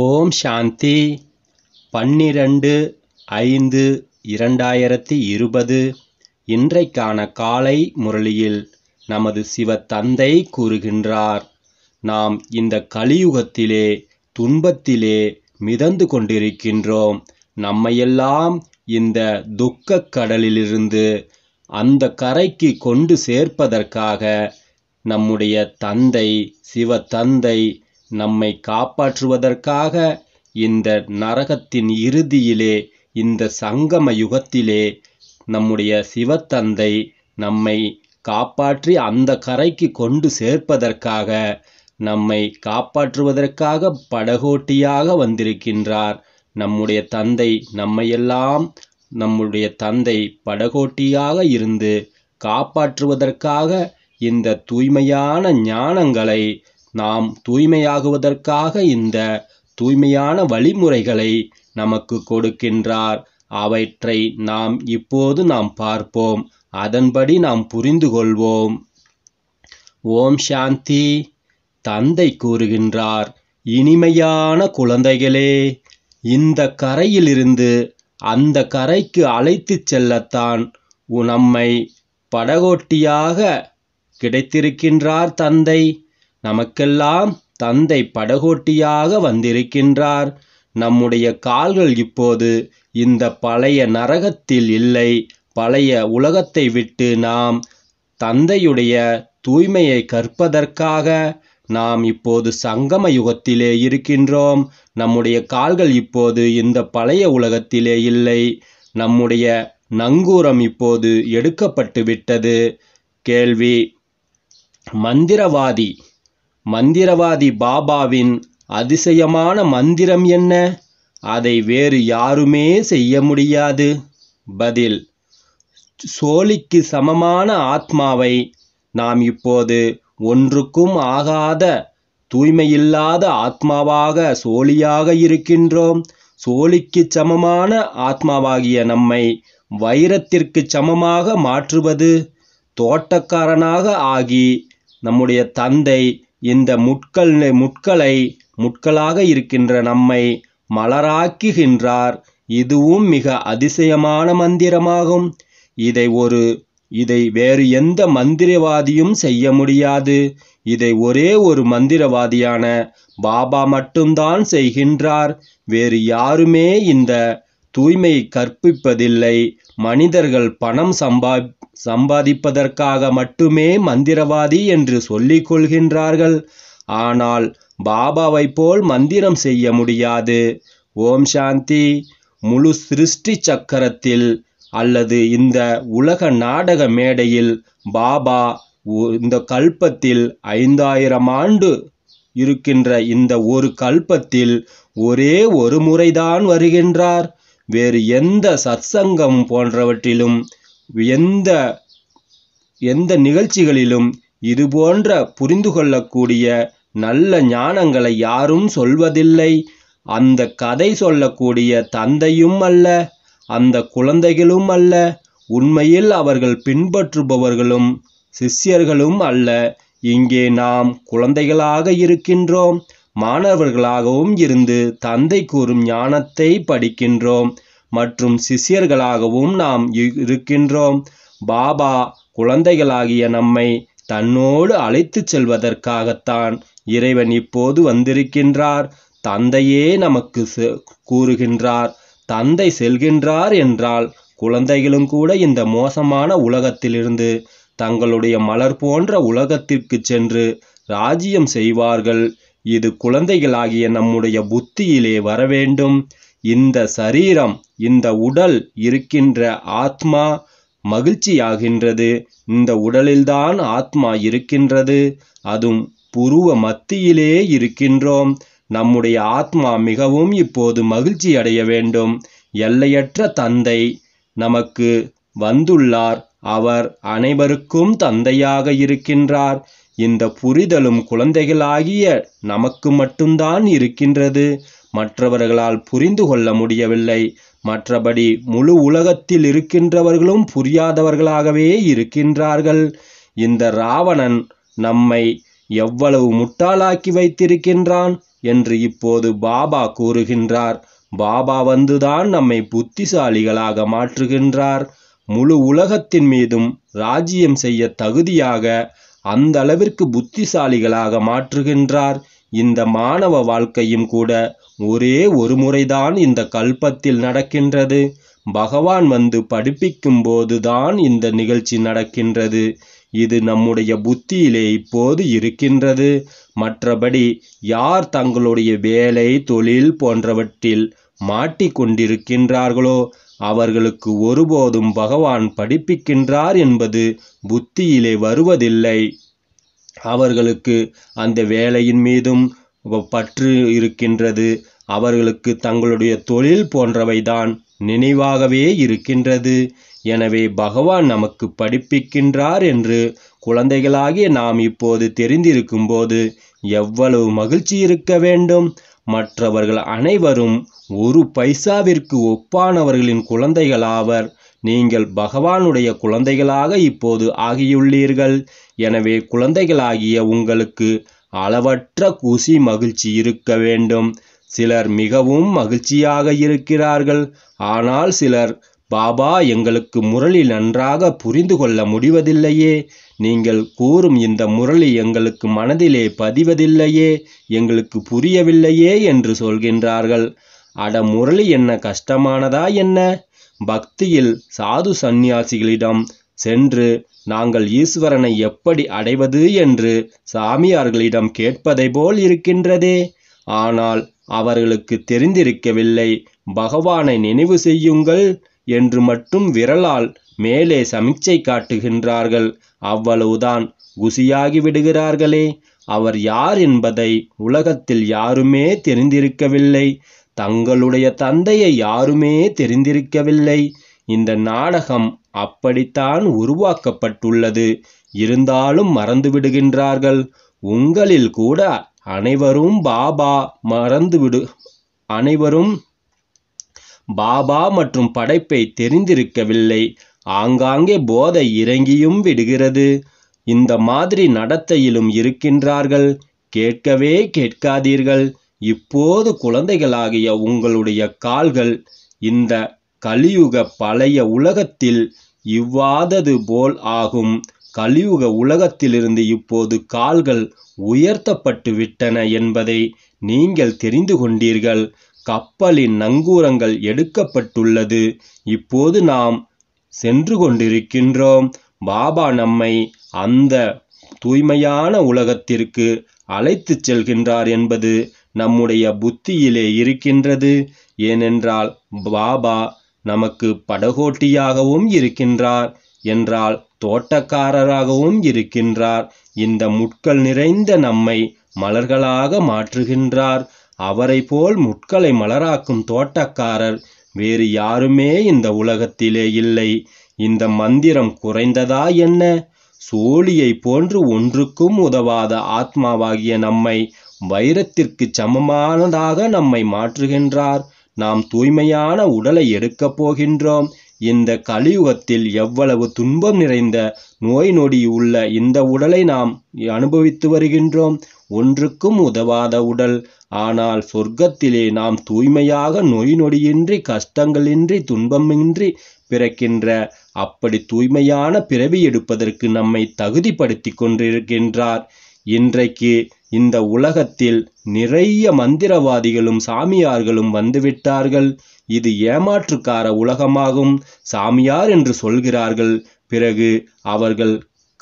ஓம் சாந்தி பன்னிரண்டு ஐந்து இரண்டாயிரத்தி இருபது இன்றைக்கான காலை முரளியில் நமது சிவ தந்தை கூறுகின்றார் நாம் இந்த கலியுகத்திலே துன்பத்திலே மிதந்து கொண்டிருக்கின்றோம் நம்மையெல்லாம் இந்த துக்கக் கடலிலிருந்து அந்த கரைக்கு கொண்டு சேர்ப்பதற்காக நம்முடைய தந்தை சிவ தந்தை நம்மை காப்பாற்றுவதற்காக இந்த நரகத்தின் இறுதியிலே இந்த சங்கம யுகத்திலே நம்முடைய சிவத்தந்தை நம்மை காப்பாற்றி அந்த கரைக்கு கொண்டு சேர்ப்பதற்காக நம்மை காப்பாற்றுவதற்காக படகோட்டியாக வந்திருக்கின்றார் நம்முடைய தந்தை நம்மையெல்லாம் நம்முடைய தந்தை படகோட்டியாக இருந்து காப்பாற்றுவதற்காக இந்த தூய்மையான ஞானங்களை நாம் தூய்மையாகுவதற்காக இந்த தூய்மையான வழிமுறைகளை நமக்கு கொடுக்கின்றார் அவற்றை நாம் இப்போது நாம் பார்ப்போம் அதன்படி நாம் புரிந்து கொள்வோம் ஓம் சாந்தி தந்தை கூறுகின்றார் இனிமையான குழந்தைகளே இந்த கரையிலிருந்து அந்த கரைக்கு அழைத்து செல்லத்தான் நம்மை படகோட்டியாக கிடைத்திருக்கின்றார் தந்தை நமக்கெல்லாம் தந்தை படகோட்டியாக வந்திருக்கின்றார் நம்முடைய கால்கள் இப்போது இந்த பழைய நரகத்தில் இல்லை பழைய உலகத்தை விட்டு நாம் தந்தையுடைய தூய்மையை கற்பதற்காக நாம் இப்போது சங்கம யுகத்திலே இருக்கின்றோம் நம்முடைய கால்கள் இப்போது இந்த பழைய உலகத்திலே இல்லை நம்முடைய நங்கூரம் இப்போது எடுக்கப்பட்டு விட்டது கேள்வி மந்திரவாதி மந்திரவாதி பாபாவின் அதிசயமான மந்திரம் என்ன அதை வேறு யாருமே செய்ய முடியாது பதில் சோழிக்கு சமமான ஆத்மாவை நாம் இப்போது ஒன்றுக்கும் ஆகாத தூய்மையில்லாத ஆத்மாவாக சோழியாக இருக்கின்றோம் சோழிக்கு சமமான ஆத்மாவாகிய நம்மை வைரத்திற்கு சமமாக மாற்றுவது தோட்டக்காரனாக ஆகி நம்முடைய தந்தை இந்த முட்கள் முட்களை முட்களாக இருக்கின்ற நம்மை மலராக்குகின்றார் இதுவும் மிக அதிசயமான மந்திரமாகும் இதை ஒரு இதை வேறு எந்த மந்திரவாதியும் செய்ய முடியாது இதை ஒரே ஒரு மந்திரவாதியான பாபா மட்டும்தான் செய்கின்றார் வேறு யாருமே இந்த தூய்மையை கற்பிப்பதில்லை மனிதர்கள் பணம் சம்பா சம்பாதிப்பதற்காக மட்டுமே மந்திரவாதி என்று சொல்லிக் கொள்கின்றார்கள் ஆனால் பாபாவை போல் மந்திரம் செய்ய முடியாது ஓம் சாந்தி முழு சிருஷ்டி சக்கரத்தில் அல்லது இந்த உலக நாடக மேடையில் பாபா இந்த கல்பத்தில் ஐந்தாயிரம் ஆண்டு இருக்கின்ற இந்த ஒரு கல்பத்தில் ஒரே ஒரு முறைதான் வருகின்றார் வேறு எந்த சத்சங்கம் போன்றவற்றிலும் எந்த எந்த நிகழ்ச்சிகளிலும் இது போன்ற புரிந்து கொள்ளக்கூடிய நல்ல ஞானங்களை யாரும் சொல்வதில்லை அந்த கதை சொல்லக்கூடிய தந்தையும் அல்ல அந்த குழந்தைகளும் அல்ல உண்மையில் அவர்கள் பின்பற்றுபவர்களும் சிஷ்யர்களும் அல்ல இங்கே நாம் குழந்தைகளாக இருக்கின்றோம் மாணவர்களாகவும் இருந்து தந்தை கூறும் ஞானத்தை படிக்கின்றோம் மற்றும் சிஷியர்களாகவும் நாம் இருக்கின்றோம் பாபா குழந்தைகளாகிய நம்மை தன்னோடு அழைத்து செல்வதற்காகத்தான் இறைவன் இப்போது வந்திருக்கின்றார் தந்தையே நமக்கு கூறுகின்றார் தந்தை செல்கின்றார் என்றால் குழந்தைகளும் கூட இந்த மோசமான உலகத்திலிருந்து தங்களுடைய மலர் போன்ற உலகத்திற்கு சென்று ராஜ்யம் செய்வார்கள் இது குழந்தைகளாகிய நம்முடைய புத்தியிலே வரவேண்டும் இந்த சரீரம் இந்த உடல் இருக்கின்ற ஆத்மா மகிழ்ச்சியாகின்றது இந்த உடலில்தான் ஆத்மா இருக்கின்றது அதுவும் புருவ மத்தியிலே இருக்கின்றோம் நம்முடைய ஆத்மா மிகவும் இப்போது மகிழ்ச்சி அடைய வேண்டும் எல்லையற்ற தந்தை நமக்கு வந்துள்ளார் அவர் அனைவருக்கும் தந்தையாக இருக்கின்றார் இந்த புரிதலும் குழந்தைகளாகிய நமக்கு மட்டும்தான் இருக்கின்றது மற்றவர்களால் புரிந்து கொள்ள முடியவில்லை மற்றபடி முழு உலகத்தில் இருக்கின்றவர்களும் புரியாதவர்களாகவே இருக்கின்றார்கள் இந்த ராவணன் நம்மை எவ்வளவு முட்டாளாக்கி வைத்திருக்கின்றான் என்று இப்போது பாபா கூறுகின்றார் பாபா வந்துதான் நம்மை புத்திசாலிகளாக மாற்றுகின்றார் முழு உலகத்தின் மீதும் ராஜ்யம் செய்ய தகுதியாக அந்த அளவிற்கு புத்திசாலிகளாக மாற்றுகின்றார் இந்த மாணவ வாழ்க்கையும் கூட ஒரே ஒரு முறைதான் இந்த கல்பத்தில் நடக்கின்றது பகவான் வந்து படிப்பிக்கும் போதுதான் இந்த நிகழ்ச்சி நடக்கின்றது இது நம்முடைய புத்தியிலே இப்போது இருக்கின்றது மற்றபடி யார் தங்களுடைய வேலை தொழில் போன்றவற்றில் மாட்டிக்கொண்டிருக்கின்றார்களோ அவர்களுக்கு ஒருபோதும் பகவான் படிப்பிக்கின்றார் என்பது புத்தியிலே வருவதில்லை அவர்களுக்கு அந்த வேலையின் மீதும் பற்று இருக்கின்றது அவர்களுக்கு தங்களுடைய தொழில் போன்றவைதான் நினைவாகவே இருக்கின்றது எனவே பகவான் நமக்கு படிப்பிக்கின்றார் என்று குழந்தைகளாகிய நாம் இப்போது தெரிந்திருக்கும்போது எவ்வளவு மகிழ்ச்சி இருக்க வேண்டும் மற்றவர்கள் அனைவரும் ஒரு பைசாவிற்கு ஒப்பானவர்களின் குழந்தைகளாவர் நீங்கள் பகவானுடைய குழந்தைகளாக இப்போது ஆகியுள்ளீர்கள் எனவே குழந்தைகளாகிய உங்களுக்கு அளவற்ற குசி மகிழ்ச்சி இருக்க வேண்டும் சிலர் மிகவும் மகிழ்ச்சியாக இருக்கிறார்கள் ஆனால் சிலர் பாபா எங்களுக்கு முரளி நன்றாக புரிந்து கொள்ள முடிவதில்லையே நீங்கள் கூறும் இந்த முரளி எங்களுக்கு மனதிலே பதிவதில்லையே எங்களுக்கு புரியவில்லையே என்று சொல்கின்றார்கள் அட முரளி என்ன கஷ்டமானதா என்ன பக்தியில் சாது சந்நியாசிகளிடம் சென்று நாங்கள் ஈஸ்வரனை எப்படி அடைவது என்று சாமியார்களிடம் கேட்பதை போல் இருக்கின்றதே ஆனால் அவர்களுக்கு தெரிந்திருக்கவில்லை பகவானை நினைவு செய்யுங்கள் என்று மட்டும் விரலால் மேலே சமிச்சை காட்டுகின்றார்கள் அவ்வளவுதான் குசியாகி விடுகிறார்களே அவர் யார் என்பதை உலகத்தில் யாருமே தெரிந்திருக்கவில்லை தங்களுடைய தந்தையை யாருமே தெரிந்திருக்கவில்லை இந்த நாடகம் அப்படித்தான் உருவாக்கப்பட்டுள்ளது இருந்தாலும் மறந்துவிடுகின்றார்கள் உங்களில் கூட அனைவரும் பாபா மறந்துவிடு அனைவரும் பாபா மற்றும் படைப்பை தெரிந்திருக்கவில்லை ஆங்காங்கே போதை இறங்கியும் விடுகிறது இந்த மாதிரி நடத்தையிலும் இருக்கின்றார்கள் கேட்கவே கேட்காதீர்கள் இப்போது குழந்தைகளாகிய உங்களுடைய கால்கள் இந்த கலியுக பழைய உலகத்தில் இவ்வாதது போல் ஆகும் கலியுக உலகத்திலிருந்து இப்போது கால்கள் உயர்த்தப்பட்டு விட்டன என்பதை நீங்கள் தெரிந்து கொண்டீர்கள் கப்பலின் நங்கூரங்கள் எடுக்கப்பட்டுள்ளது இப்போது நாம் சென்று கொண்டிருக்கின்றோம் பாபா நம்மை அந்த தூய்மையான உலகத்திற்கு அழைத்து செல்கின்றார் என்பது நம்முடைய புத்தியிலே இருக்கின்றது ஏனென்றால் பாபா நமக்கு படகோட்டியாகவும் இருக்கின்றார் என்றால் தோட்டக்காரராகவும் இருக்கின்றார் இந்த முட்கள் நிறைந்த நம்மை மலர்களாக மாற்றுகின்றார் அவரை போல் முட்களை மலராக்கும் தோட்டக்காரர் வேறு யாருமே இந்த உலகத்திலே இல்லை இந்த மந்திரம் குறைந்ததா என்ன சோழியை போன்று ஒன்றுக்கும் உதவாத ஆத்மாவாகிய நம்மை வைரத்திற்கு சமமானதாக நம்மை மாற்றுகின்றார் நாம் தூய்மையான உடலை எடுக்கப் போகின்றோம் இந்த கலியுகத்தில் எவ்வளவு துன்பம் நிறைந்த நோய் நொடி உள்ள இந்த உடலை நாம் அனுபவித்து வருகின்றோம் ஒன்றுக்கும் உதவாத உடல் ஆனால் சொர்க்கத்திலே நாம் தூய்மையாக நொய் நொடியின்றி கஷ்டங்களின்றி துன்பமின்றி பிறக்கின்ற அப்படி தூய்மையான பிறவி எடுப்பதற்கு நம்மை தகுதிப்படுத்தி கொண்டிருக்கின்றார் இன்றைக்கு இந்த உலகத்தில் நிறைய மந்திரவாதிகளும் சாமியார்களும் வந்துவிட்டார்கள் இது ஏமாற்றுக்கார உலகமாகும் சாமியார் என்று சொல்கிறார்கள் பிறகு அவர்கள்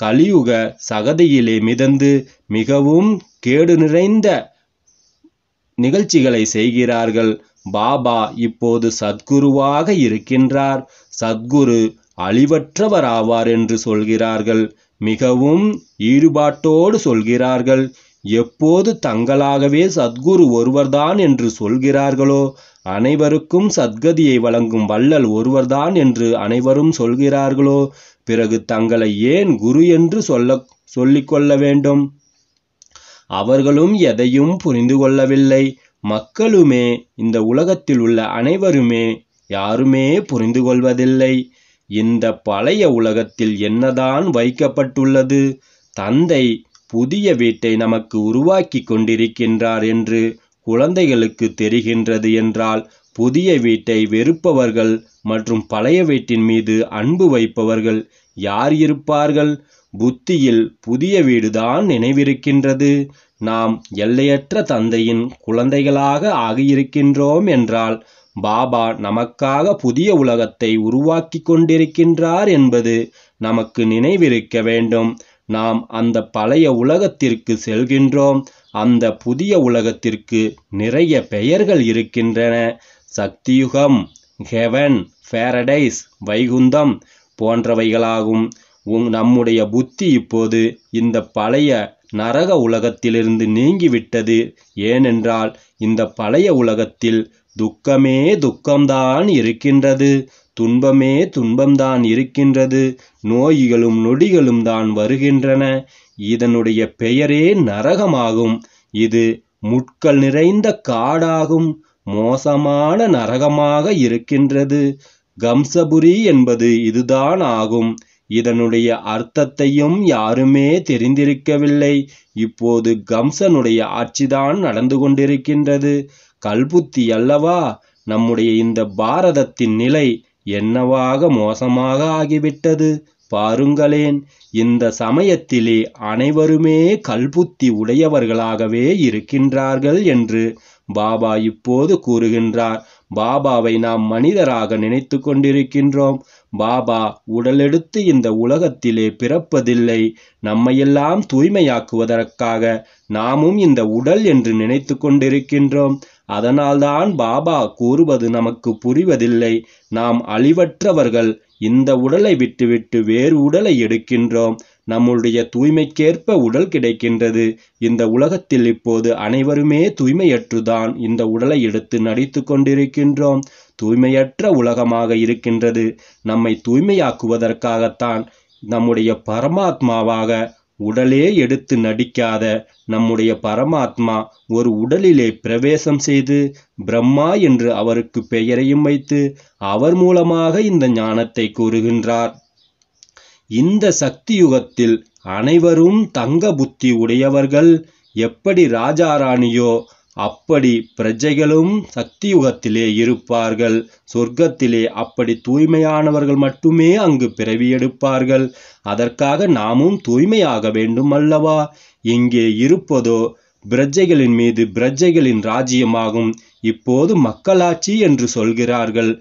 கலியுக சகதியிலே மிதந்து மிகவும் கேடு நிறைந்த நிகழ்ச்சிகளை செய்கிறார்கள் பாபா இப்போது சத்குருவாக இருக்கின்றார் சத்குரு அழிவற்றவர் ஆவார் என்று சொல்கிறார்கள் மிகவும் ஈடுபாட்டோடு சொல்கிறார்கள் எப்போது தங்களாகவே சத்குரு ஒருவர்தான் என்று சொல்கிறார்களோ அனைவருக்கும் சத்கதியை வழங்கும் வள்ளல் ஒருவர்தான் என்று அனைவரும் சொல்கிறார்களோ பிறகு தங்களை ஏன் குரு என்று சொல்ல சொல்லிக்கொள்ள வேண்டும் அவர்களும் எதையும் புரிந்து கொள்ளவில்லை மக்களுமே இந்த உலகத்தில் உள்ள அனைவருமே யாருமே புரிந்து கொள்வதில்லை இந்த பழைய உலகத்தில் என்னதான் வைக்கப்பட்டுள்ளது தந்தை புதிய வீட்டை நமக்கு உருவாக்கி கொண்டிருக்கின்றார் என்று குழந்தைகளுக்கு தெரிகின்றது என்றால் புதிய வீட்டை வெறுப்பவர்கள் மற்றும் பழைய வீட்டின் மீது அன்பு வைப்பவர்கள் யார் இருப்பார்கள் புத்தியில் புதிய வீடுதான் நினைவிருக்கின்றது நாம் எல்லையற்ற தந்தையின் குழந்தைகளாக ஆகியிருக்கின்றோம் என்றால் பாபா நமக்காக புதிய உலகத்தை உருவாக்கி கொண்டிருக்கின்றார் என்பது நமக்கு நினைவிருக்க வேண்டும் நாம் அந்த பழைய உலகத்திற்கு செல்கின்றோம் அந்த புதிய உலகத்திற்கு நிறைய பெயர்கள் இருக்கின்றன சக்தியுகம் ஹெவன் ஃபேரடைஸ் வைகுந்தம் போன்றவைகளாகும் உங் நம்முடைய புத்தி இப்போது இந்த பழைய நரக உலகத்திலிருந்து நீங்கிவிட்டது ஏனென்றால் இந்த பழைய உலகத்தில் துக்கமே துக்கம்தான் இருக்கின்றது துன்பமே துன்பம்தான் இருக்கின்றது நோய்களும் நொடிகளும் தான் வருகின்றன இதனுடைய பெயரே நரகமாகும் இது முட்கள் நிறைந்த காடாகும் மோசமான நரகமாக இருக்கின்றது கம்சபுரி என்பது இதுதான் ஆகும் இதனுடைய அர்த்தத்தையும் யாருமே தெரிந்திருக்கவில்லை இப்போது கம்சனுடைய ஆட்சிதான் நடந்து கொண்டிருக்கின்றது கல்புத்தி அல்லவா நம்முடைய இந்த பாரதத்தின் நிலை என்னவாக மோசமாக ஆகிவிட்டது பாருங்களேன் இந்த சமயத்திலே அனைவருமே கல்புத்தி உடையவர்களாகவே இருக்கின்றார்கள் என்று பாபா இப்போது கூறுகின்றார் பாபாவை நாம் மனிதராக நினைத்து கொண்டிருக்கின்றோம் பாபா உடலெடுத்து இந்த உலகத்திலே பிறப்பதில்லை நம்மையெல்லாம் தூய்மையாக்குவதற்காக நாமும் இந்த உடல் என்று நினைத்து கொண்டிருக்கின்றோம் அதனால்தான் பாபா கூறுவது நமக்கு புரிவதில்லை நாம் அழிவற்றவர்கள் இந்த உடலை விட்டுவிட்டு வேறு உடலை எடுக்கின்றோம் நம்முடைய தூய்மைக்கேற்ப உடல் கிடைக்கின்றது இந்த உலகத்தில் இப்போது அனைவருமே தூய்மையற்றுதான் இந்த உடலை எடுத்து நடித்து கொண்டிருக்கின்றோம் தூய்மையற்ற உலகமாக இருக்கின்றது நம்மை தூய்மையாக்குவதற்காகத்தான் நம்முடைய பரமாத்மாவாக உடலே எடுத்து நடிக்காத நம்முடைய பரமாத்மா ஒரு உடலிலே பிரவேசம் செய்து பிரம்மா என்று அவருக்கு பெயரையும் வைத்து அவர் மூலமாக இந்த ஞானத்தை கூறுகின்றார் இந்த சக்தி யுகத்தில் அனைவரும் தங்க புத்தி உடையவர்கள் எப்படி ராஜா ராணியோ அப்படி பிரஜைகளும் சக்தி யுகத்திலே இருப்பார்கள் சொர்க்கத்திலே அப்படி தூய்மையானவர்கள் மட்டுமே அங்கு பிறவி எடுப்பார்கள் அதற்காக நாமும் தூய்மையாக வேண்டும் அல்லவா இங்கே இருப்பதோ பிரஜைகளின் மீது பிரஜைகளின் ராஜ்யமாகும் இப்போது மக்களாட்சி என்று சொல்கிறார்கள்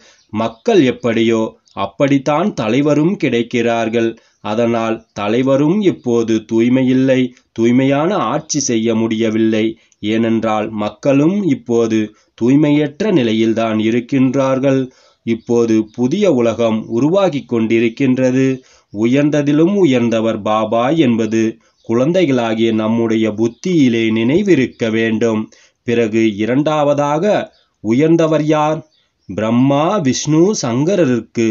மக்கள் எப்படியோ அப்படித்தான் தலைவரும் கிடைக்கிறார்கள் அதனால் தலைவரும் இப்போது தூய்மையில்லை தூய்மையான ஆட்சி செய்ய முடியவில்லை ஏனென்றால் மக்களும் இப்போது தூய்மையற்ற நிலையில்தான் இருக்கின்றார்கள் இப்போது புதிய உலகம் உருவாகி கொண்டிருக்கின்றது உயர்ந்ததிலும் உயர்ந்தவர் பாபா என்பது குழந்தைகளாகிய நம்முடைய புத்தியிலே நினைவிருக்க வேண்டும் பிறகு இரண்டாவதாக உயர்ந்தவர் யார் பிரம்மா விஷ்ணு சங்கரருக்கு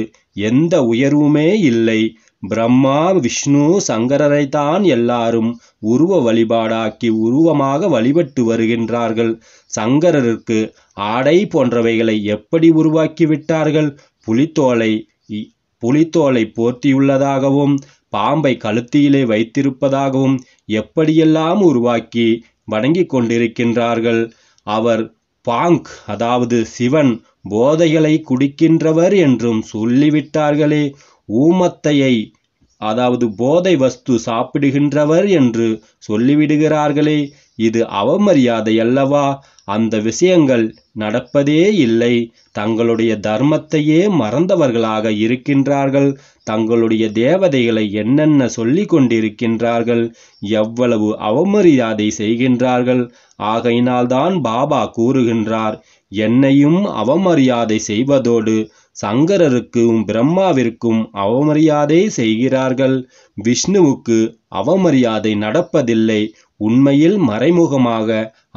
எந்த உயர்வுமே இல்லை பிரம்மா விஷ்ணு சங்கரரைத்தான் எல்லாரும் உருவ வழிபாடாக்கி உருவமாக வழிபட்டு வருகின்றார்கள் சங்கரருக்கு ஆடை போன்றவைகளை எப்படி உருவாக்கி விட்டார்கள் புலித்தோலை புலித்தோலை போர்த்தியுள்ளதாகவும் பாம்பை கழுத்தியிலே வைத்திருப்பதாகவும் எப்படியெல்லாம் உருவாக்கி வணங்கி கொண்டிருக்கின்றார்கள் அவர் பாங்க் அதாவது சிவன் போதைகளை குடிக்கின்றவர் என்றும் சொல்லிவிட்டார்களே ஊமத்தையை அதாவது போதை வஸ்து சாப்பிடுகின்றவர் என்று சொல்லிவிடுகிறார்களே இது அவமரியாதை அல்லவா அந்த விஷயங்கள் நடப்பதே இல்லை தங்களுடைய தர்மத்தையே மறந்தவர்களாக இருக்கின்றார்கள் தங்களுடைய தேவதைகளை என்னென்ன சொல்லி கொண்டிருக்கின்றார்கள் எவ்வளவு அவமரியாதை செய்கின்றார்கள் ஆகையினால்தான் பாபா கூறுகின்றார் என்னையும் அவமரியாதை செய்வதோடு சங்கரருக்கும் பிரம்மாவிற்கும் அவமரியாதை செய்கிறார்கள் விஷ்ணுவுக்கு அவமரியாதை நடப்பதில்லை உண்மையில் மறைமுகமாக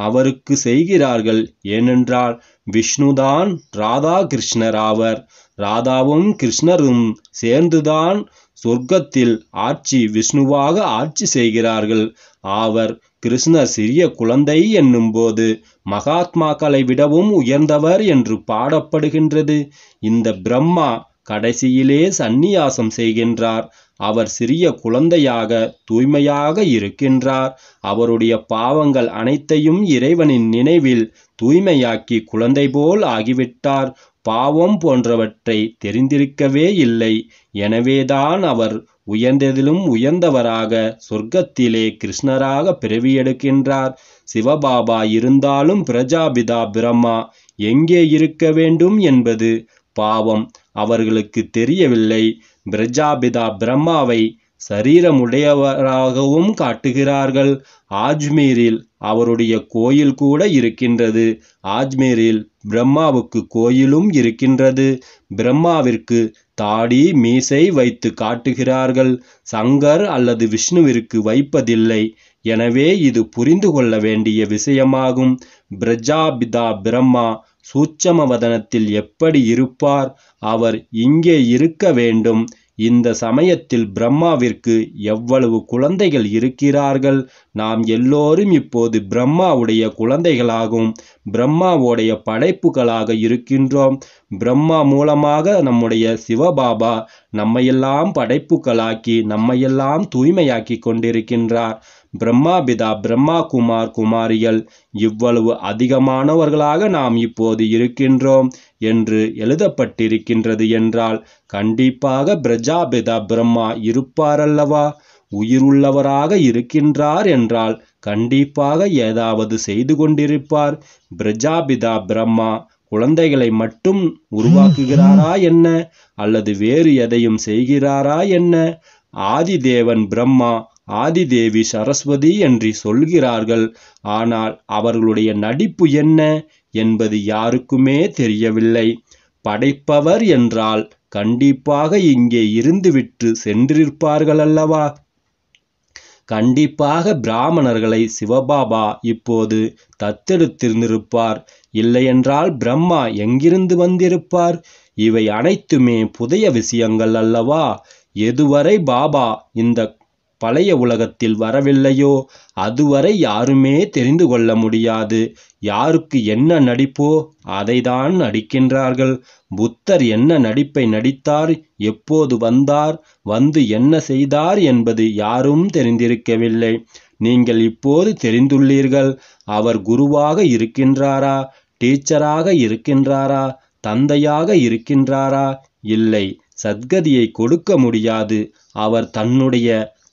அவருக்கு செய்கிறார்கள் ஏனென்றால் விஷ்ணுதான் ராதா கிருஷ்ணர் ஆவர் ராதாவும் கிருஷ்ணரும் சேர்ந்துதான் சொர்க்கத்தில் ஆட்சி விஷ்ணுவாக ஆட்சி செய்கிறார்கள் ஆவர் கிருஷ்ணர் சிறிய குழந்தை என்னும்போது மகாத்மாக்களை விடவும் உயர்ந்தவர் என்று பாடப்படுகின்றது இந்த பிரம்மா கடைசியிலே சந்நியாசம் செய்கின்றார் அவர் சிறிய குழந்தையாக தூய்மையாக இருக்கின்றார் அவருடைய பாவங்கள் அனைத்தையும் இறைவனின் நினைவில் தூய்மையாக்கி குழந்தை போல் ஆகிவிட்டார் பாவம் போன்றவற்றை தெரிந்திருக்கவே இல்லை எனவேதான் அவர் உயர்ந்ததிலும் உயர்ந்தவராக சொர்க்கத்திலே கிருஷ்ணராக பிறவியெடுக்கின்றார் சிவபாபா இருந்தாலும் பிரஜாபிதா பிரம்மா எங்கே இருக்க வேண்டும் என்பது பாவம் அவர்களுக்கு தெரியவில்லை பிரஜாபிதா பிரம்மாவை சரீரமுடையவராகவும் காட்டுகிறார்கள் ஆஜ்மீரில் அவருடைய கோயில் கூட இருக்கின்றது ஆஜ்மீரில் பிரம்மாவுக்கு கோயிலும் இருக்கின்றது பிரம்மாவிற்கு தாடி மீசை வைத்து காட்டுகிறார்கள் சங்கர் அல்லது விஷ்ணுவிற்கு வைப்பதில்லை எனவே இது புரிந்து கொள்ள வேண்டிய விஷயமாகும் பிரஜாபிதா பிரம்மா சூட்சம வதனத்தில் எப்படி இருப்பார் அவர் இங்கே இருக்க வேண்டும் இந்த சமயத்தில் பிரம்மாவிற்கு எவ்வளவு குழந்தைகள் இருக்கிறார்கள் நாம் எல்லோரும் இப்போது பிரம்மாவுடைய குழந்தைகளாகும் பிரம்மாவுடைய படைப்புகளாக இருக்கின்றோம் பிரம்மா மூலமாக நம்முடைய சிவபாபா நம்மையெல்லாம் படைப்புகளாக்கி நம்மையெல்லாம் தூய்மையாக்கி கொண்டிருக்கின்றார் பிரம்மாபிதா பிரம்மா குமார் குமாரிகள் இவ்வளவு அதிகமானவர்களாக நாம் இப்போது இருக்கின்றோம் என்று எழுதப்பட்டிருக்கின்றது என்றால் கண்டிப்பாக பிரஜாபிதா பிரம்மா இருப்பாரல்லவா உயிருள்ளவராக இருக்கின்றார் என்றால் கண்டிப்பாக ஏதாவது செய்து கொண்டிருப்பார் பிரஜாபிதா பிரம்மா குழந்தைகளை மட்டும் உருவாக்குகிறாரா என்ன அல்லது வேறு எதையும் செய்கிறாரா என்ன ஆதிதேவன் பிரம்மா ஆதிதேவி சரஸ்வதி என்று சொல்கிறார்கள் ஆனால் அவர்களுடைய நடிப்பு என்ன என்பது யாருக்குமே தெரியவில்லை படைப்பவர் என்றால் கண்டிப்பாக இங்கே இருந்துவிட்டு சென்றிருப்பார்கள் அல்லவா கண்டிப்பாக பிராமணர்களை சிவபாபா இப்போது தத்தெடுத்திருந்திருப்பார் இல்லையென்றால் பிரம்மா எங்கிருந்து வந்திருப்பார் இவை அனைத்துமே புதிய விஷயங்கள் அல்லவா எதுவரை பாபா இந்த பழைய உலகத்தில் வரவில்லையோ அதுவரை யாருமே தெரிந்து கொள்ள முடியாது யாருக்கு என்ன நடிப்போ அதைதான் நடிக்கின்றார்கள் புத்தர் என்ன நடிப்பை நடித்தார் எப்போது வந்தார் வந்து என்ன செய்தார் என்பது யாரும் தெரிந்திருக்கவில்லை நீங்கள் இப்போது தெரிந்துள்ளீர்கள் அவர் குருவாக இருக்கின்றாரா டீச்சராக இருக்கின்றாரா தந்தையாக இருக்கின்றாரா இல்லை சத்கதியை கொடுக்க முடியாது அவர் தன்னுடைய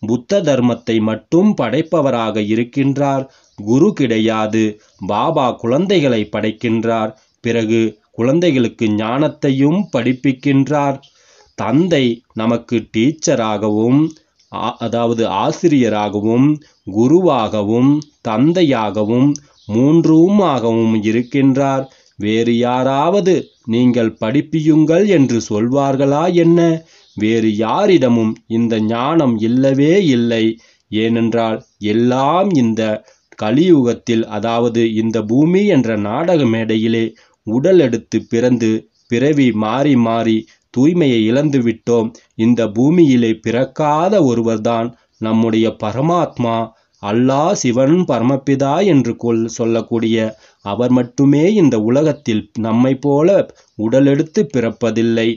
புத்த தர்மத்தை மட்டும் படைப்பவராக இருக்கின்றார் குரு கிடையாது பாபா குழந்தைகளை படைக்கின்றார் பிறகு குழந்தைகளுக்கு ஞானத்தையும் படிப்பிக்கின்றார் தந்தை நமக்கு டீச்சராகவும் அதாவது ஆசிரியராகவும் குருவாகவும் தந்தையாகவும் மூன்றுமாகவும் இருக்கின்றார் வேறு யாராவது நீங்கள் படிப்பியுங்கள் என்று சொல்வார்களா என்ன வேறு யாரிடமும் இந்த ஞானம் இல்லவே இல்லை ஏனென்றால் எல்லாம் இந்த கலியுகத்தில் அதாவது இந்த பூமி என்ற நாடக மேடையிலே உடல் எடுத்து பிறந்து பிறவி மாறி மாறி தூய்மையை இழந்துவிட்டோம் இந்த பூமியிலே பிறக்காத ஒருவர்தான் நம்முடைய பரமாத்மா அல்லா சிவன் பரமபிதா என்று கொள் சொல்லக்கூடிய அவர் மட்டுமே இந்த உலகத்தில் நம்மை போல உடலெடுத்து பிறப்பதில்லை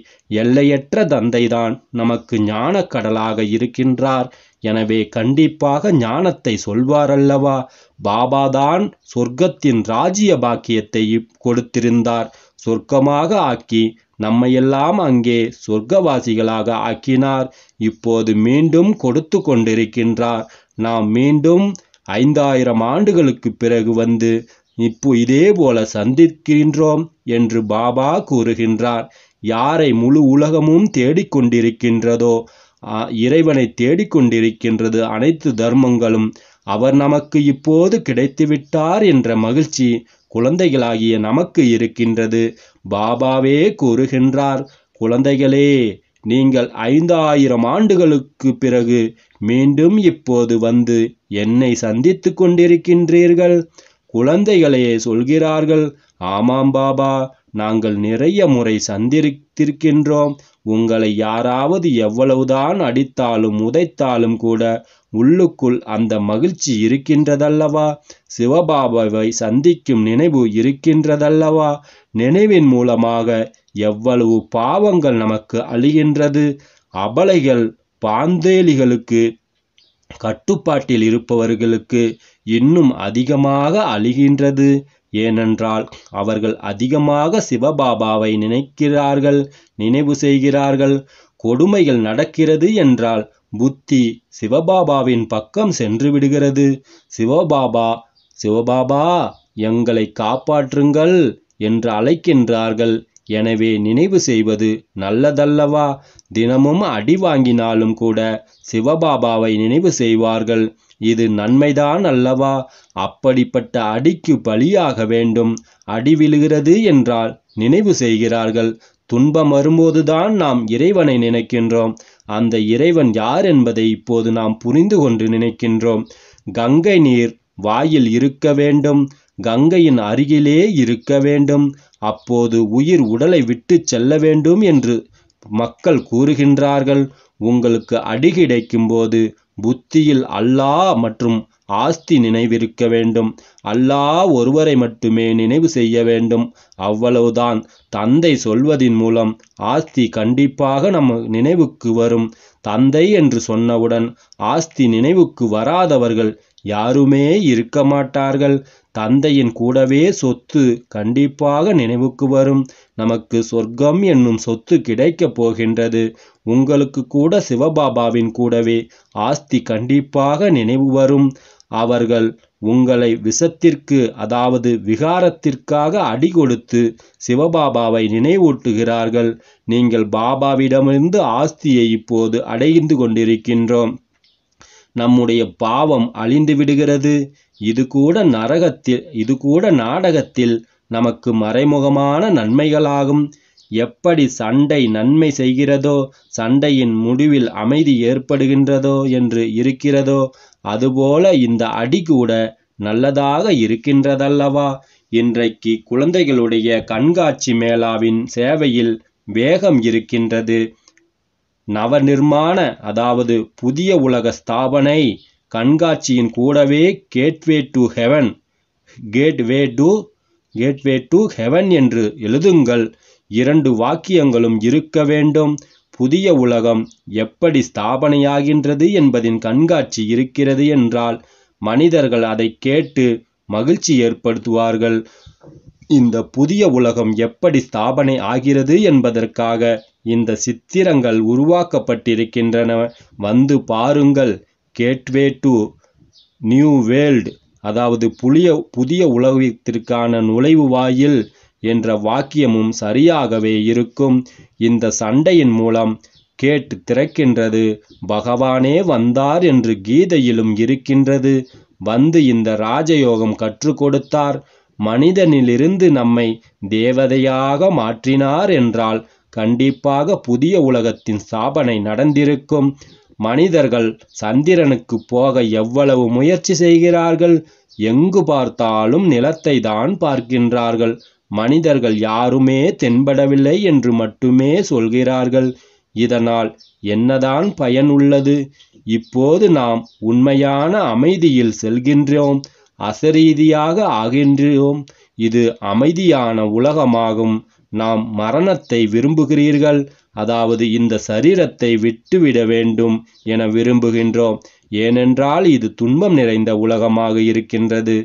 எல்லையற்ற தந்தைதான் நமக்கு ஞானக்கடலாக இருக்கின்றார் எனவே கண்டிப்பாக ஞானத்தை சொல்வாரல்லவா பாபாதான் சொர்க்கத்தின் ராஜ்ய பாக்கியத்தை கொடுத்திருந்தார் சொர்க்கமாக ஆக்கி நம்மையெல்லாம் அங்கே சொர்க்கவாசிகளாக ஆக்கினார் இப்போது மீண்டும் கொடுத்து கொண்டிருக்கின்றார் நாம் மீண்டும் ஐந்தாயிரம் ஆண்டுகளுக்கு பிறகு வந்து இப்போ போல சந்திக்கின்றோம் என்று பாபா கூறுகின்றார் யாரை முழு உலகமும் தேடிக்கொண்டிருக்கின்றதோ இறைவனை தேடிக்கொண்டிருக்கின்றது அனைத்து தர்மங்களும் அவர் நமக்கு இப்போது கிடைத்துவிட்டார் என்ற மகிழ்ச்சி குழந்தைகளாகிய நமக்கு இருக்கின்றது பாபாவே கூறுகின்றார் குழந்தைகளே நீங்கள் ஐந்தாயிரம் ஆண்டுகளுக்கு பிறகு மீண்டும் இப்போது வந்து என்னை சந்தித்து கொண்டிருக்கின்றீர்கள் குழந்தைகளையே சொல்கிறார்கள் ஆமாம் பாபா நாங்கள் நிறைய முறை சந்தித்திருக்கின்றோம் உங்களை யாராவது எவ்வளவுதான் அடித்தாலும் உதைத்தாலும் கூட உள்ளுக்குள் அந்த மகிழ்ச்சி இருக்கின்றதல்லவா சிவபாபாவை சந்திக்கும் நினைவு இருக்கின்றதல்லவா நினைவின் மூலமாக எவ்வளவு பாவங்கள் நமக்கு அழிகின்றது அபலைகள் பாந்தேலிகளுக்கு கட்டுப்பாட்டில் இருப்பவர்களுக்கு இன்னும் அதிகமாக அழிகின்றது ஏனென்றால் அவர்கள் அதிகமாக சிவபாபாவை நினைக்கிறார்கள் நினைவு செய்கிறார்கள் கொடுமைகள் நடக்கிறது என்றால் புத்தி சிவபாபாவின் பக்கம் சென்று விடுகிறது சிவபாபா சிவபாபா எங்களை காப்பாற்றுங்கள் என்று அழைக்கின்றார்கள் எனவே நினைவு செய்வது நல்லதல்லவா தினமும் அடி வாங்கினாலும் கூட சிவபாபாவை நினைவு செய்வார்கள் இது நன்மைதான் அல்லவா அப்படிப்பட்ட அடிக்கு பலியாக வேண்டும் அடி விழுகிறது என்றால் நினைவு செய்கிறார்கள் துன்பம் வரும்போதுதான் நாம் இறைவனை நினைக்கின்றோம் அந்த இறைவன் யார் என்பதை இப்போது நாம் புரிந்து கொண்டு நினைக்கின்றோம் கங்கை நீர் வாயில் இருக்க வேண்டும் கங்கையின் அருகிலே இருக்க வேண்டும் அப்போது உயிர் உடலை விட்டு செல்ல வேண்டும் என்று மக்கள் கூறுகின்றார்கள் உங்களுக்கு அடி கிடைக்கும்போது புத்தியில் அல்லாஹ் மற்றும் ஆஸ்தி நினைவிருக்க வேண்டும் அல்லாஹ் ஒருவரை மட்டுமே நினைவு செய்ய வேண்டும் அவ்வளவுதான் தந்தை சொல்வதின் மூலம் ஆஸ்தி கண்டிப்பாக நம்ம நினைவுக்கு வரும் தந்தை என்று சொன்னவுடன் ஆஸ்தி நினைவுக்கு வராதவர்கள் யாருமே இருக்க மாட்டார்கள் தந்தையின் கூடவே சொத்து கண்டிப்பாக நினைவுக்கு வரும் நமக்கு சொர்க்கம் என்னும் சொத்து கிடைக்கப் போகின்றது உங்களுக்கு கூட சிவபாபாவின் கூடவே ஆஸ்தி கண்டிப்பாக நினைவு வரும் அவர்கள் உங்களை விஷத்திற்கு அதாவது விகாரத்திற்காக அடி கொடுத்து சிவபாபாவை நினைவூட்டுகிறார்கள் நீங்கள் பாபாவிடமிருந்து ஆஸ்தியை இப்போது அடைந்து கொண்டிருக்கின்றோம் நம்முடைய பாவம் அழிந்து விடுகிறது இது கூட நரகத்தில் இது கூட நாடகத்தில் நமக்கு மறைமுகமான நன்மைகளாகும் எப்படி சண்டை நன்மை செய்கிறதோ சண்டையின் முடிவில் அமைதி ஏற்படுகின்றதோ என்று இருக்கிறதோ அதுபோல இந்த அடி கூட நல்லதாக இருக்கின்றதல்லவா இன்றைக்கு குழந்தைகளுடைய கண்காட்சி மேளாவின் சேவையில் வேகம் இருக்கின்றது நவநிர்மாண அதாவது புதிய உலக ஸ்தாபனை கண்காட்சியின் கூடவே gateway to heaven gateway to gateway to heaven என்று எழுதுங்கள் இரண்டு வாக்கியங்களும் இருக்க வேண்டும் புதிய உலகம் எப்படி ஸ்தாபனையாகின்றது என்பதின் கண்காட்சி இருக்கிறது என்றால் மனிதர்கள் அதை கேட்டு மகிழ்ச்சி ஏற்படுத்துவார்கள் இந்த புதிய உலகம் எப்படி ஸ்தாபனை ஆகிறது என்பதற்காக இந்த சித்திரங்கள் உருவாக்கப்பட்டிருக்கின்றன வந்து பாருங்கள் கேட்வே டு நியூ வேல்டு அதாவது புளிய புதிய உலகத்திற்கான நுழைவு வாயில் என்ற வாக்கியமும் சரியாகவே இருக்கும் இந்த சண்டையின் மூலம் கேட் திறக்கின்றது பகவானே வந்தார் என்று கீதையிலும் இருக்கின்றது வந்து இந்த ராஜயோகம் கற்றுக் கொடுத்தார் மனிதனிலிருந்து நம்மை தேவதையாக மாற்றினார் என்றால் கண்டிப்பாக புதிய உலகத்தின் சாபனை நடந்திருக்கும் மனிதர்கள் சந்திரனுக்கு போக எவ்வளவு முயற்சி செய்கிறார்கள் எங்கு பார்த்தாலும் நிலத்தை தான் பார்க்கின்றார்கள் மனிதர்கள் யாருமே தென்படவில்லை என்று மட்டுமே சொல்கிறார்கள் இதனால் என்னதான் பயன் உள்ளது இப்போது நாம் உண்மையான அமைதியில் செல்கின்றோம் அசரீதியாக ஆகின்றோம் இது அமைதியான உலகமாகும் நாம் மரணத்தை விரும்புகிறீர்கள் அதாவது இந்த சரீரத்தை விட்டுவிட வேண்டும் என விரும்புகின்றோம் ஏனென்றால் இது துன்பம் நிறைந்த உலகமாக இருக்கின்றது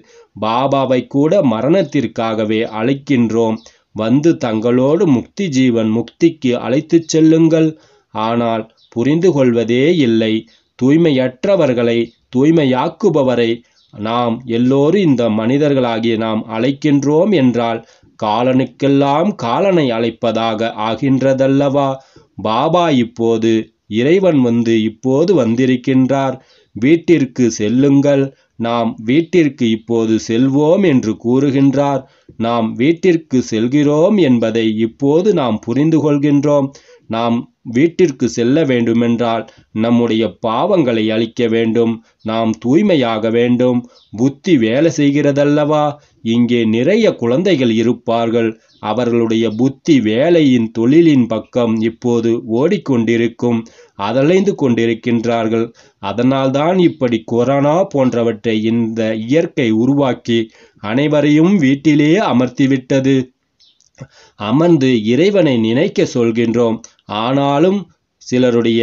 பாபாவை கூட மரணத்திற்காகவே அழைக்கின்றோம் வந்து தங்களோடு முக்தி ஜீவன் முக்திக்கு அழைத்துச் செல்லுங்கள் ஆனால் புரிந்து கொள்வதே இல்லை தூய்மையற்றவர்களை தூய்மையாக்குபவரை நாம் எல்லோரும் இந்த மனிதர்களாகிய நாம் அழைக்கின்றோம் என்றால் காலனுக்கெல்லாம் காலனை அழைப்பதாக ஆகின்றதல்லவா பாபா இப்போது இறைவன் வந்து இப்போது வந்திருக்கின்றார் வீட்டிற்கு செல்லுங்கள் நாம் வீட்டிற்கு இப்போது செல்வோம் என்று கூறுகின்றார் நாம் வீட்டிற்கு செல்கிறோம் என்பதை இப்போது நாம் புரிந்து கொள்கின்றோம் நாம் வீட்டிற்கு செல்ல வேண்டுமென்றால் நம்முடைய பாவங்களை அழிக்க வேண்டும் நாம் தூய்மையாக வேண்டும் புத்தி வேலை செய்கிறதல்லவா இங்கே நிறைய குழந்தைகள் இருப்பார்கள் அவர்களுடைய புத்தி வேலையின் தொழிலின் பக்கம் இப்போது ஓடிக்கொண்டிருக்கும் அதலைந்து கொண்டிருக்கின்றார்கள் அதனால்தான் இப்படி கொரோனா போன்றவற்றை இந்த இயற்கை உருவாக்கி அனைவரையும் வீட்டிலேயே அமர்த்திவிட்டது அமர்ந்து இறைவனை நினைக்க சொல்கின்றோம் ஆனாலும் சிலருடைய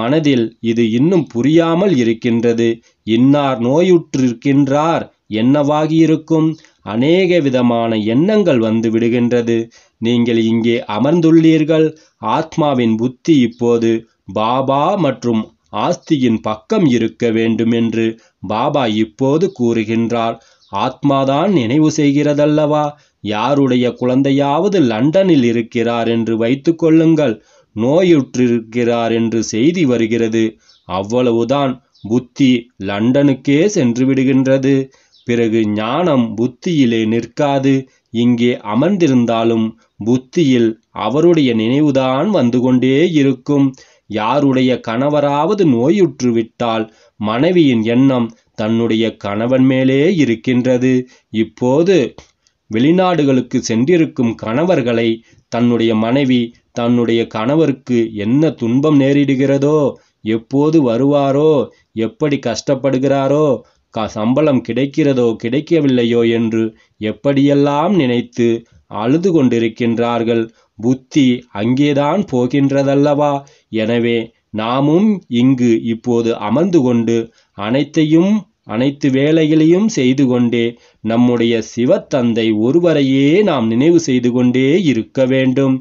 மனதில் இது இன்னும் புரியாமல் இருக்கின்றது இன்னார் நோயுற்றிருக்கின்றார் என்னவாகியிருக்கும் அநேக விதமான எண்ணங்கள் வந்து விடுகின்றது நீங்கள் இங்கே அமர்ந்துள்ளீர்கள் ஆத்மாவின் புத்தி இப்போது பாபா மற்றும் ஆஸ்தியின் பக்கம் இருக்க வேண்டும் என்று பாபா இப்போது கூறுகின்றார் ஆத்மாதான் நினைவு செய்கிறதல்லவா யாருடைய குழந்தையாவது லண்டனில் இருக்கிறார் என்று வைத்துக்கொள்ளுங்கள் கொள்ளுங்கள் நோயுற்றிருக்கிறார் என்று செய்தி வருகிறது அவ்வளவுதான் புத்தி லண்டனுக்கே சென்று விடுகின்றது பிறகு ஞானம் புத்தியிலே நிற்காது இங்கே அமர்ந்திருந்தாலும் புத்தியில் அவருடைய நினைவுதான் வந்து கொண்டே இருக்கும் யாருடைய கணவராவது நோயுற்று விட்டால் மனைவியின் எண்ணம் தன்னுடைய கணவன் மேலே இருக்கின்றது இப்போது வெளிநாடுகளுக்கு சென்றிருக்கும் கணவர்களை தன்னுடைய மனைவி தன்னுடைய கணவருக்கு என்ன துன்பம் நேரிடுகிறதோ எப்போது வருவாரோ எப்படி கஷ்டப்படுகிறாரோ க சம்பளம் கிடைக்கிறதோ கிடைக்கவில்லையோ என்று எப்படியெல்லாம் நினைத்து அழுது கொண்டிருக்கின்றார்கள் புத்தி அங்கேதான் போகின்றதல்லவா எனவே நாமும் இங்கு இப்போது அமர்ந்து கொண்டு அனைத்தையும் அனைத்து வேலைகளையும் செய்து கொண்டே நம்முடைய சிவத்தந்தை ஒருவரையே நாம் நினைவு செய்து கொண்டே இருக்க வேண்டும்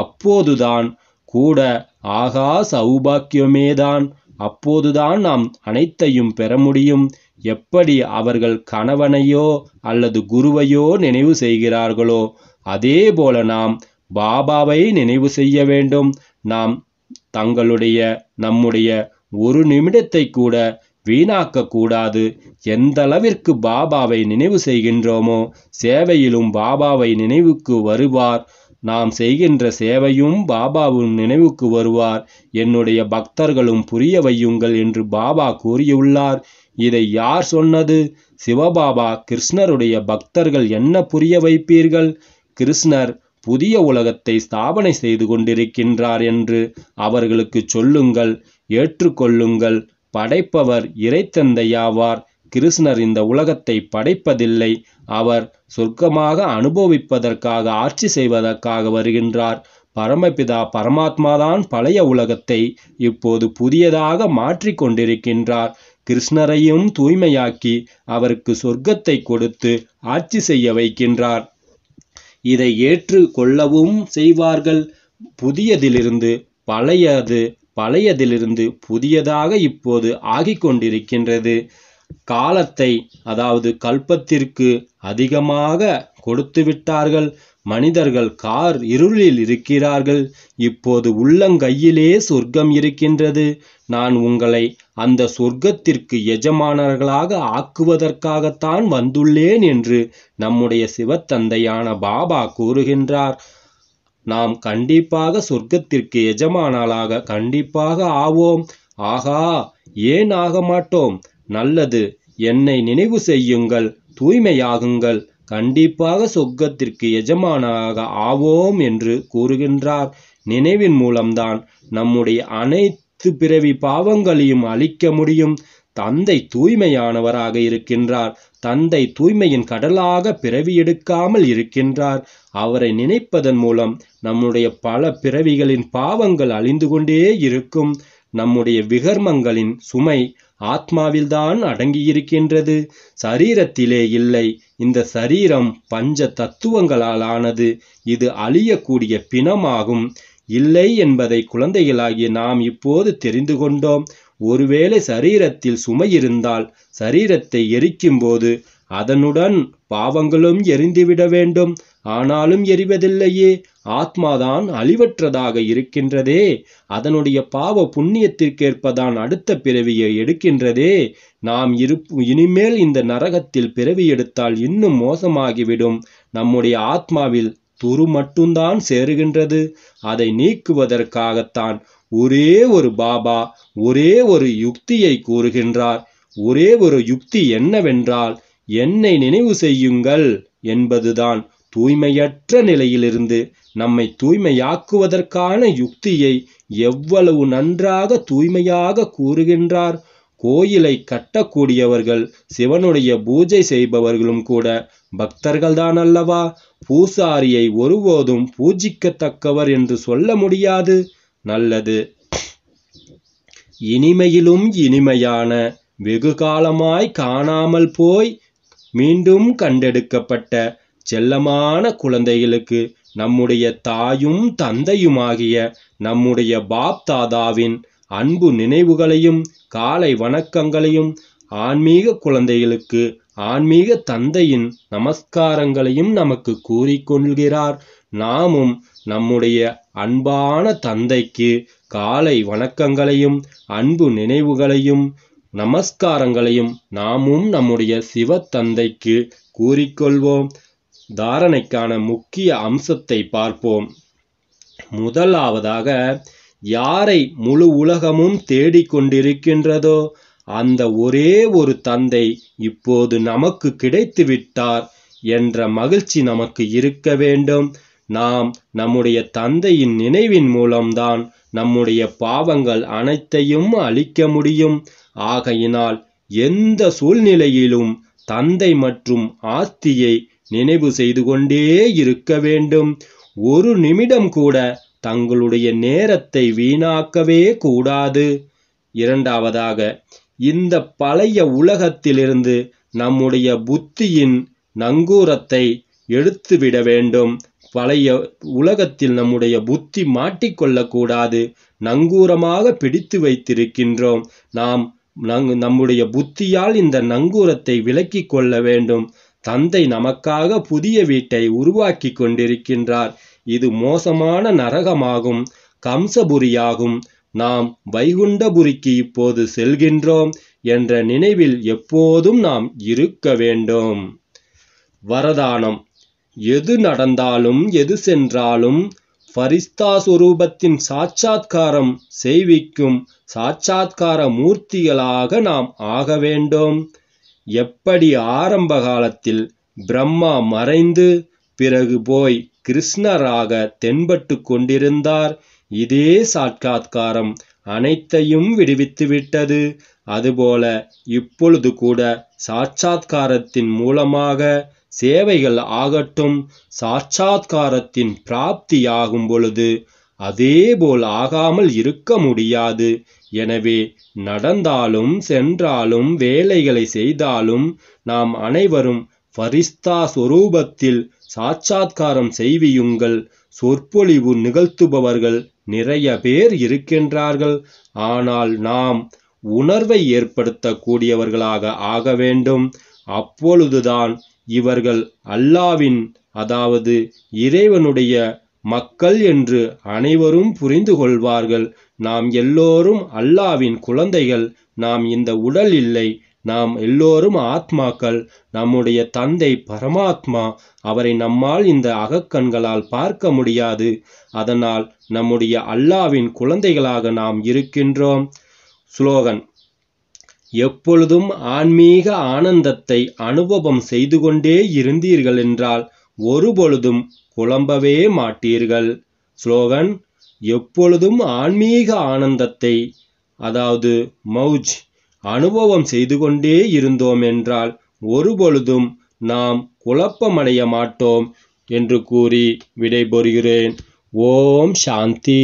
அப்போதுதான் கூட ஆகா சௌபாக்கியமேதான் அப்போதுதான் நாம் அனைத்தையும் பெற முடியும் எப்படி அவர்கள் கணவனையோ அல்லது குருவையோ நினைவு செய்கிறார்களோ அதே போல நாம் பாபாவை நினைவு செய்ய வேண்டும் நாம் தங்களுடைய நம்முடைய ஒரு நிமிடத்தை கூட வீணாக்கக்கூடாது எந்தளவிற்கு பாபாவை நினைவு செய்கின்றோமோ சேவையிலும் பாபாவை நினைவுக்கு வருவார் நாம் செய்கின்ற சேவையும் பாபாவும் நினைவுக்கு வருவார் என்னுடைய பக்தர்களும் புரிய வையுங்கள் என்று பாபா கூறியுள்ளார் இதை யார் சொன்னது சிவபாபா கிருஷ்ணருடைய பக்தர்கள் என்ன புரிய வைப்பீர்கள் கிருஷ்ணர் புதிய உலகத்தை ஸ்தாபனை செய்து கொண்டிருக்கின்றார் என்று அவர்களுக்கு சொல்லுங்கள் ஏற்றுக்கொள்ளுங்கள் படைப்பவர் இறைத்தந்தையாவார் கிருஷ்ணர் இந்த உலகத்தை படைப்பதில்லை அவர் சொர்க்கமாக அனுபவிப்பதற்காக ஆட்சி செய்வதற்காக வருகின்றார் பரமபிதா பரமாத்மாதான் பழைய உலகத்தை இப்போது புதியதாக மாற்றிக்கொண்டிருக்கின்றார் கிருஷ்ணரையும் தூய்மையாக்கி அவருக்கு சொர்க்கத்தை கொடுத்து ஆட்சி செய்ய வைக்கின்றார் இதை ஏற்று கொள்ளவும் செய்வார்கள் புதியதிலிருந்து பழையது பழையதிலிருந்து புதியதாக இப்போது ஆகிக்கொண்டிருக்கின்றது காலத்தை அதாவது கல்பத்திற்கு அதிகமாக கொடுத்து விட்டார்கள் மனிதர்கள் கார் இருளில் இருக்கிறார்கள் இப்போது உள்ளங்கையிலே சொர்க்கம் இருக்கின்றது நான் உங்களை அந்த சொர்க்கத்திற்கு எஜமானர்களாக ஆக்குவதற்காகத்தான் வந்துள்ளேன் என்று நம்முடைய சிவத்தந்தையான பாபா கூறுகின்றார் நாம் கண்டிப்பாக சொர்க்கத்திற்கு எஜமானாலாக கண்டிப்பாக ஆவோம் ஆகா ஏன் ஆக மாட்டோம் நல்லது என்னை நினைவு செய்யுங்கள் தூய்மையாகுங்கள் கண்டிப்பாக சொர்க்கத்திற்கு எஜமானாக ஆவோம் என்று கூறுகின்றார் நினைவின் மூலம்தான் நம்முடைய அனைத்து பிறவி பாவங்களையும் அழிக்க முடியும் தந்தை தூய்மையானவராக இருக்கின்றார் தந்தை தூய்மையின் கடலாக பிறவி எடுக்காமல் இருக்கின்றார் அவரை நினைப்பதன் மூலம் நம்முடைய பல பிறவிகளின் பாவங்கள் அழிந்து கொண்டே இருக்கும் நம்முடைய விகர்மங்களின் சுமை ஆத்மாவில்தான் அடங்கியிருக்கின்றது சரீரத்திலே இல்லை இந்த சரீரம் பஞ்ச தத்துவங்களால் ஆனது இது அழியக்கூடிய பிணமாகும் இல்லை என்பதை குழந்தைகளாகிய நாம் இப்போது தெரிந்து கொண்டோம் ஒருவேளை சரீரத்தில் சுமை இருந்தால் சரீரத்தை எரிக்கும்போது அதனுடன் பாவங்களும் எரிந்துவிட வேண்டும் ஆனாலும் எரிவதில்லையே ஆத்மாதான் அழிவற்றதாக இருக்கின்றதே அதனுடைய பாவ புண்ணியத்திற்கேற்பதான் அடுத்த பிறவியை எடுக்கின்றதே நாம் இருப்பு இனிமேல் இந்த நரகத்தில் பிறவி எடுத்தால் இன்னும் மோசமாகிவிடும் நம்முடைய ஆத்மாவில் துரு மட்டும்தான் சேருகின்றது அதை நீக்குவதற்காகத்தான் ஒரே ஒரு பாபா ஒரே ஒரு யுக்தியை கூறுகின்றார் ஒரே ஒரு யுக்தி என்னவென்றால் என்னை நினைவு செய்யுங்கள் என்பதுதான் தூய்மையற்ற நிலையிலிருந்து நம்மை தூய்மையாக்குவதற்கான யுக்தியை எவ்வளவு நன்றாக தூய்மையாக கூறுகின்றார் கோயிலை கட்டக்கூடியவர்கள் சிவனுடைய பூஜை செய்பவர்களும் கூட பக்தர்கள்தான் அல்லவா பூசாரியை ஒருபோதும் பூஜிக்கத்தக்கவர் என்று சொல்ல முடியாது நல்லது இனிமையிலும் இனிமையான வெகு காலமாய் காணாமல் போய் மீண்டும் கண்டெடுக்கப்பட்ட செல்லமான குழந்தைகளுக்கு நம்முடைய தாயும் தந்தையுமாகிய நம்முடைய பாப்தாதாவின் அன்பு நினைவுகளையும் காலை வணக்கங்களையும் ஆன்மீக குழந்தைகளுக்கு ஆன்மீக தந்தையின் நமஸ்காரங்களையும் நமக்கு கூறிக்கொள்கிறார் நாமும் நம்முடைய அன்பான தந்தைக்கு காலை வணக்கங்களையும் அன்பு நினைவுகளையும் நமஸ்காரங்களையும் நாமும் நம்முடைய சிவத்தந்தைக்கு கூறிக்கொள்வோம் தாரணைக்கான முக்கிய அம்சத்தை பார்ப்போம் முதலாவதாக யாரை முழு உலகமும் தேடிக்கொண்டிருக்கின்றதோ அந்த ஒரே ஒரு தந்தை இப்போது நமக்கு கிடைத்துவிட்டார் என்ற மகிழ்ச்சி நமக்கு இருக்க வேண்டும் நாம் நம்முடைய தந்தையின் நினைவின் மூலம்தான் நம்முடைய பாவங்கள் அனைத்தையும் அழிக்க முடியும் ஆகையினால் எந்த சூழ்நிலையிலும் தந்தை மற்றும் ஆஸ்தியை நினைவு செய்து கொண்டே இருக்க வேண்டும் ஒரு நிமிடம் கூட தங்களுடைய நேரத்தை வீணாக்கவே கூடாது இரண்டாவதாக இந்த பழைய உலகத்திலிருந்து நம்முடைய புத்தியின் நங்கூரத்தை எடுத்துவிட வேண்டும் பழைய உலகத்தில் நம்முடைய புத்தி மாட்டிக்கொள்ளக்கூடாது நங்கூரமாக பிடித்து வைத்திருக்கின்றோம் நாம் நம்முடைய புத்தியால் இந்த நங்கூரத்தை விலக்கி கொள்ள வேண்டும் தந்தை நமக்காக புதிய வீட்டை உருவாக்கி கொண்டிருக்கின்றார் இது மோசமான நரகமாகும் கம்சபுரியாகும் நாம் வைகுண்டபுரிக்கு இப்போது செல்கின்றோம் என்ற நினைவில் எப்போதும் நாம் இருக்க வேண்டும் வரதானம் எது நடந்தாலும் எது சென்றாலும் ஃபரிஸ்தா சுரூபத்தின் சாட்சாத்காரம் செய்விக்கும் சாட்சாத்கார மூர்த்திகளாக நாம் ஆக வேண்டும் எப்படி ஆரம்ப காலத்தில் பிரம்மா மறைந்து பிறகு போய் கிருஷ்ணராக தென்பட்டு கொண்டிருந்தார் இதே சாட்சாத்காரம் அனைத்தையும் விடுவித்துவிட்டது அதுபோல இப்பொழுது கூட சாட்சாத்காரத்தின் மூலமாக சேவைகள் ஆகட்டும் சாட்சாத்காரத்தின் பிராப்தியாகும் பொழுது அதேபோல் ஆகாமல் இருக்க முடியாது எனவே நடந்தாலும் சென்றாலும் வேலைகளை செய்தாலும் நாம் அனைவரும் ஃபரிஸ்தா சொரூபத்தில் சாட்சாத்காரம் செய்வியுங்கள் சொற்பொழிவு நிகழ்த்துபவர்கள் நிறைய பேர் இருக்கின்றார்கள் ஆனால் நாம் உணர்வை ஏற்படுத்தக்கூடியவர்களாக ஆக வேண்டும் அப்பொழுதுதான் இவர்கள் அல்லாவின் அதாவது இறைவனுடைய மக்கள் என்று அனைவரும் புரிந்து கொள்வார்கள் நாம் எல்லோரும் அல்லாவின் குழந்தைகள் நாம் இந்த உடல் இல்லை நாம் எல்லோரும் ஆத்மாக்கள் நம்முடைய தந்தை பரமாத்மா அவரை நம்மால் இந்த அகக்கண்களால் பார்க்க முடியாது அதனால் நம்முடைய அல்லாவின் குழந்தைகளாக நாம் இருக்கின்றோம் ஸ்லோகன் எப்பொழுதும் ஆன்மீக ஆனந்தத்தை அனுபவம் செய்து கொண்டே இருந்தீர்கள் என்றால் ஒருபொழுதும் குழம்பவே மாட்டீர்கள் ஸ்லோகன் எப்பொழுதும் ஆன்மீக ஆனந்தத்தை அதாவது மௌஜ் அனுபவம் செய்து கொண்டே இருந்தோம் என்றால் ஒருபொழுதும் நாம் குழப்பமடைய மாட்டோம் என்று கூறி விடைபெறுகிறேன் ஓம் சாந்தி